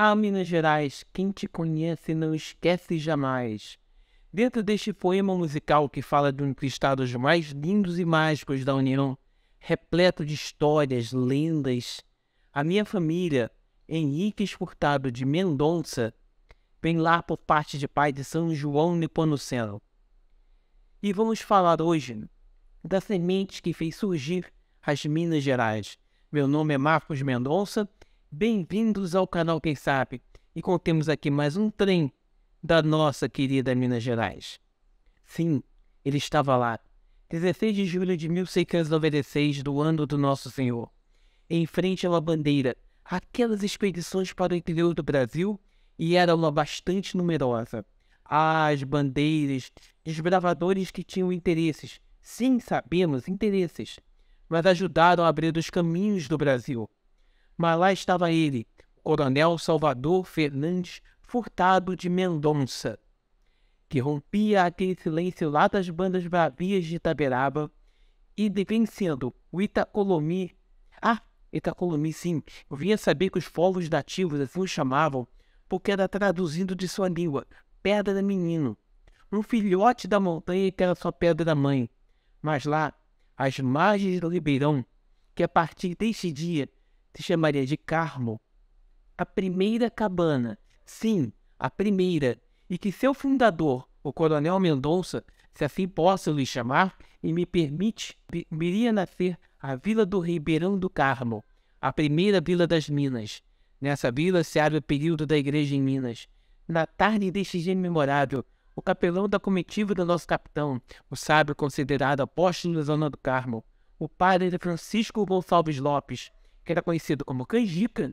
Ah, Minas Gerais, quem te conhece não esquece jamais. Dentro deste poema musical que fala de um dos estados mais lindos e mágicos da União, repleto de histórias, lendas, a minha família, Henrique Escurtado de Mendonça, vem lá por parte de pai de São João Nepomuceno. E vamos falar hoje da semente que fez surgir as Minas Gerais. Meu nome é Marcos Mendonça Bem-vindos ao canal Quem Sabe e contemos aqui mais um trem da nossa querida Minas Gerais. Sim, ele estava lá, 16 de julho de 1696 do ano do Nosso Senhor, em frente à bandeira, aquelas expedições para o interior do Brasil e era uma bastante numerosa. As bandeiras, desbravadores que tinham interesses, sim, sabemos, interesses, mas ajudaram a abrir os caminhos do Brasil mas lá estava ele, o coronel Salvador Fernandes Furtado de Mendonça, que rompia aquele silêncio lá das bandas bravias de Itaberaba e vencendo o Itacolomi. Ah, Itacolomi, sim. Eu vinha saber que os povos nativos assim o chamavam, porque era traduzido de sua língua, Pedra Menino. Um filhote da montanha que era sua pedra mãe. Mas lá, às margens do Ribeirão, que a partir deste dia se chamaria de Carmo, a primeira cabana. Sim, a primeira. E que seu fundador, o Coronel Mendonça, se assim posso lhe chamar, e me permite, viria nascer a Vila do Ribeirão do Carmo, a primeira Vila das Minas. Nessa vila se abre o período da Igreja em Minas. Na tarde deste dia memorável, o capelão da comitiva do nosso capitão, o sábio considerado apóstolo da Zona do Carmo, o padre Francisco Gonçalves Lopes, que era conhecido como Canjica,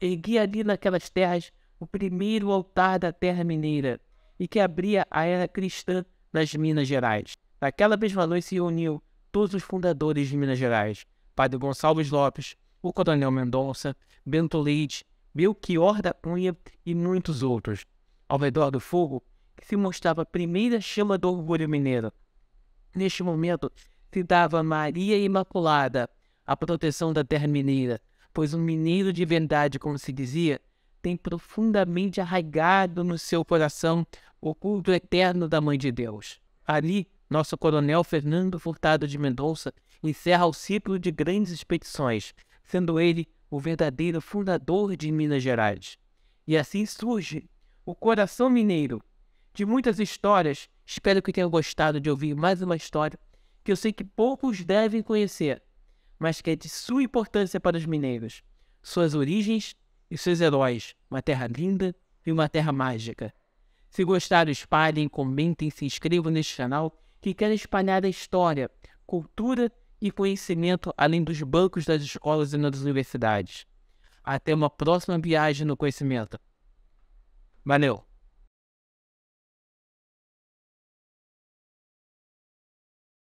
erguia ali naquelas terras o primeiro altar da terra mineira e que abria a era cristã nas Minas Gerais. Naquela mesma noite se reuniu todos os fundadores de Minas Gerais, Padre Gonçalves Lopes, o Coronel Mendonça, Bento Leite, Belchior da Cunha e muitos outros. Ao redor do fogo, que se mostrava a primeira chama do orgulho mineiro. Neste momento, se dava Maria Imaculada, a proteção da terra mineira, pois um mineiro de verdade, como se dizia, tem profundamente arraigado no seu coração o culto eterno da Mãe de Deus. Ali, nosso coronel Fernando Furtado de Mendonça encerra o ciclo de grandes expedições, sendo ele o verdadeiro fundador de Minas Gerais. E assim surge o Coração Mineiro, de muitas histórias. Espero que tenham gostado de ouvir mais uma história que eu sei que poucos devem conhecer, mas que é de sua importância para os mineiros, suas origens e seus heróis, uma terra linda e uma terra mágica. Se gostaram, espalhem, comentem, se inscrevam neste canal que quer espalhar a história, cultura e conhecimento além dos bancos das escolas e das universidades. Até uma próxima viagem no conhecimento. Valeu!